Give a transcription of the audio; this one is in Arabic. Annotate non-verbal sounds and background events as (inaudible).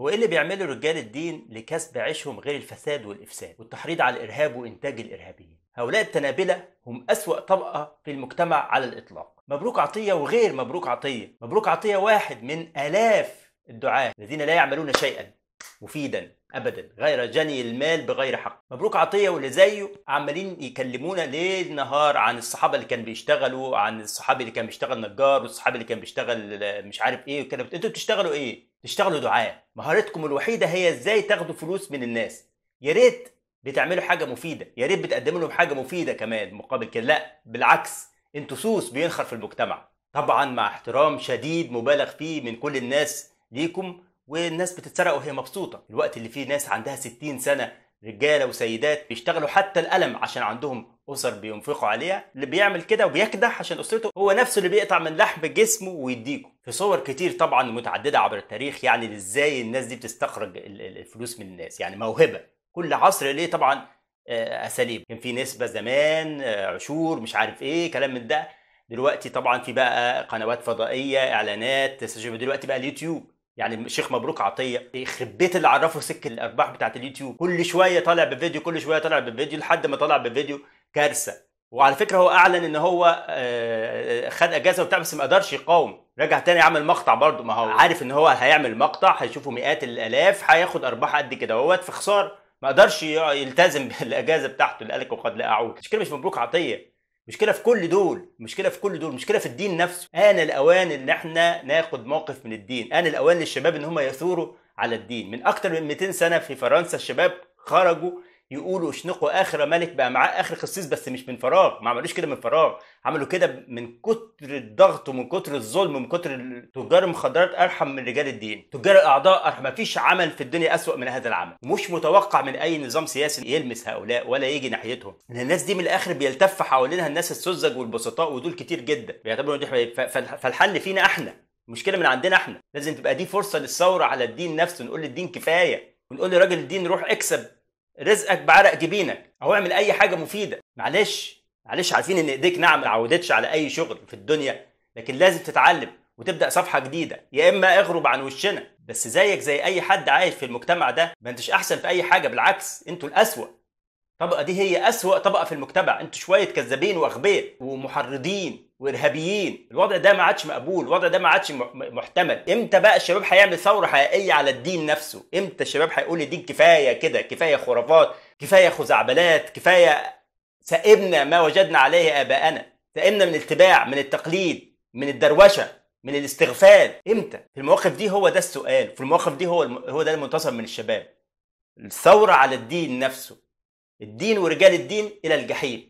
هو ايه اللي بيعمله رجال الدين لكسب عيشهم غير الفساد والافساد والتحريض على الارهاب وانتاج الارهابيين هؤلاء التنابله هم اسوا طبقه في المجتمع على الاطلاق مبروك عطيه وغير مبروك عطيه مبروك عطيه واحد من الاف الدعاه الذين لا يعملون شيئا مفيدا ابدا غير جني المال بغير حق مبروك عطيه واللي زيه عمالين يكلمونا ليل نهار عن الصحابه اللي كان بيشتغلوا عن الصحابي اللي كان بيشتغل نجار والصحابي اللي كان بيشتغل مش عارف ايه وكده انتوا بتشتغلوا ايه تشتغلوا دعاة مهارتكم الوحيدة هي ازاي تاخدوا فلوس من الناس يا ريت بتعملوا حاجة مفيدة يا ريت بتقدموا لهم حاجة مفيدة كمان مقابل كده لا بالعكس انتوا سوس بينخر في المجتمع طبعا مع احترام شديد مبالغ فيه من كل الناس ليكم والناس بتتسرق وهي مبسوطة الوقت اللي فيه ناس عندها 60 سنة رجالة وسيدات بيشتغلوا حتى الألم عشان عندهم اسر بينفقوا عليها اللي بيعمل كده وبيكدح عشان اسرته هو نفسه اللي بيقطع من لحم جسمه ويديكوا في صور كتير طبعا متعدده عبر التاريخ يعني ازاي الناس دي بتستخرج الفلوس من الناس يعني موهبه كل عصر ليه طبعا آه، اساليب كان في نسبه زمان آه، عشور مش عارف ايه كلام من ده دلوقتي طبعا في بقى قنوات فضائيه اعلانات دلوقتي بقى اليوتيوب يعني الشيخ مبروك عطيه يخرب بيت اللي عرفه سكه الارباح بتاعت اليوتيوب كل شويه طالع بفيديو كل شويه طالع بفيديو لحد ما طالع بفيديو كارثه وعلى فكره هو اعلن ان هو آه، آه، آه، خد اجازه وبتاع بس ما قدرش يقاوم رجع تاني عمل مقطع برضه ما هو أيوه. عارف ان هو هيعمل مقطع هيشوفه مئات الالاف هياخد ارباح قد كده هو في خساره ما قدرش يلتزم (laughs) بالاجازه بتاعته اللي قالك وقد لا اعود مشكله مش مبروك عطيه مشكله في كل دول مشكله في كل دول مشكله في الدين نفسه ان الاوان ان احنا ناخد موقف من الدين ان الاوان للشباب ان هم يثوروا على الدين من اكتر من 200 سنه في فرنسا الشباب خرجوا يقولوا شنقوا اخر ملك بقى معاه اخر قسيس بس مش من فراغ ما عملوش كده من فراغ عملوا كده من كتر الضغط ومن كتر الظلم ومن كتر تجار المخدرات ارحم من رجال الدين تجار الاعضاء ارحم ما فيش عمل في الدنيا اسوا من هذا العمل مش متوقع من اي نظام سياسي يلمس هؤلاء ولا يجي ناحيتهم لان الناس دي من الاخر بيلتف حوالينها الناس السذج والبسطاء ودول كتير جدا بيعتبروا دي فالحل فينا احنا المشكله من عندنا احنا لازم تبقى دي فرصه للثوره على الدين نفسه نقول للدين كفايه ونقول لراجل الدين روح اكسب رزقك بعرق جبينك او اعمل اي حاجه مفيده معلش معلش عارفين ان ايديك نعم عودتش على اي شغل في الدنيا لكن لازم تتعلم وتبدا صفحه جديده يا اما اغرب عن وشنا بس زيك زي اي حد عايش في المجتمع ده ما انتش احسن في اي حاجه بالعكس انتوا الاسوأ الطبقه دي هي اسوا طبقه في المجتمع انتوا شويه كذابين واغبياء ومحرضين وارهابيين الوضع ده ما عادش مقبول الوضع ده ما عادش محتمل امتى بقى الشباب هيعمل ثوره حقيقيه على الدين نفسه امتى الشباب هيقول الدين كفايه كده كفايه خرافات كفايه خزعبلات كفايه سئمنا ما وجدنا عليه اباءنا سئمنا من الاتباع من التقليد من الدروشه من الاستغفال امتى في المواقف دي هو ده السؤال في المواقف دي هو هو ده المنتصر من الشباب الثوره على الدين نفسه الدين ورجال الدين إلى الجحيم